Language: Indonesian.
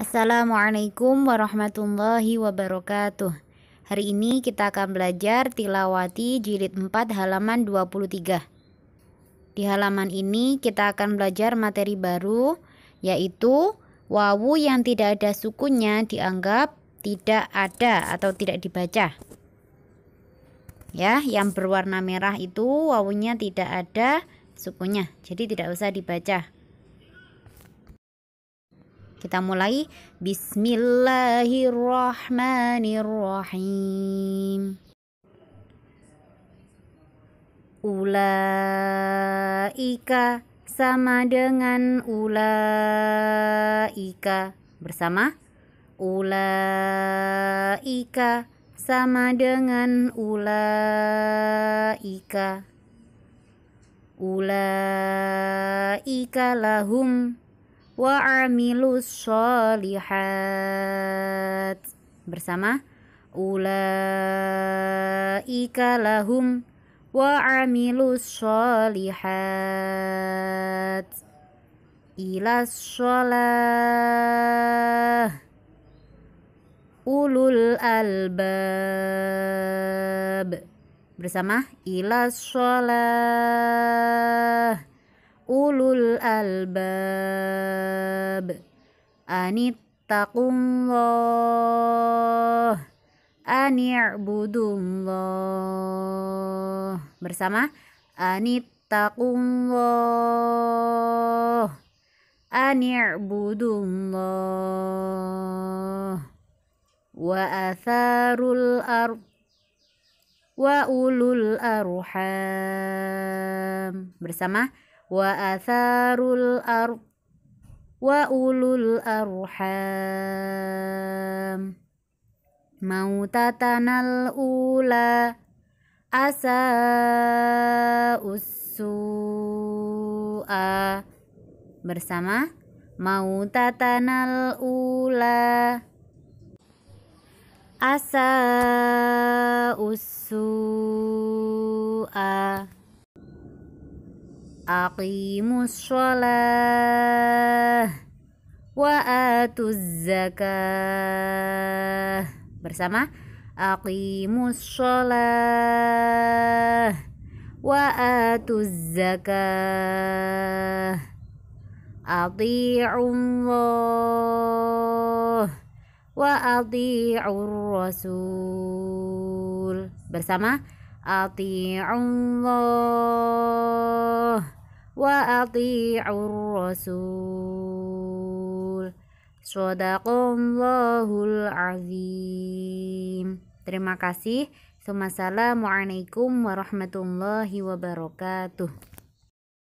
Assalamualaikum warahmatullahi wabarakatuh. Hari ini kita akan belajar Tilawati jilid 4 halaman 23. Di halaman ini kita akan belajar materi baru yaitu wawu yang tidak ada sukunya dianggap tidak ada atau tidak dibaca. Ya, yang berwarna merah itu wawunya tidak ada sukunya. Jadi tidak usah dibaca. Kita mulai Bismillahirrahmanirrahim. Ulaika sama dengan ulaika bersama ulaika sama dengan ulaika ulaika lahum Wa amilus sholihat bersama ulaika lahum wa amilus sholihat ila sholah ulul albab bersama ila sholah ulul albab anittaqullah ani'budullah bersama anittaqullah ani'budullah wa atharul Ar, wa ulul arham bersama wa atharul ar wa ulul arham mautatanal ula asa usua bersama mautatanal ula asa usua aqimus sholah wa atu zakah bersama aqimus sholah wa atuz zakah Allah wa ati'u rasul bersama Allah وأطيعوا الرسول صدق الله العظيم Terima kasih. Assalamualaikum warahmatullahi wabarakatuh.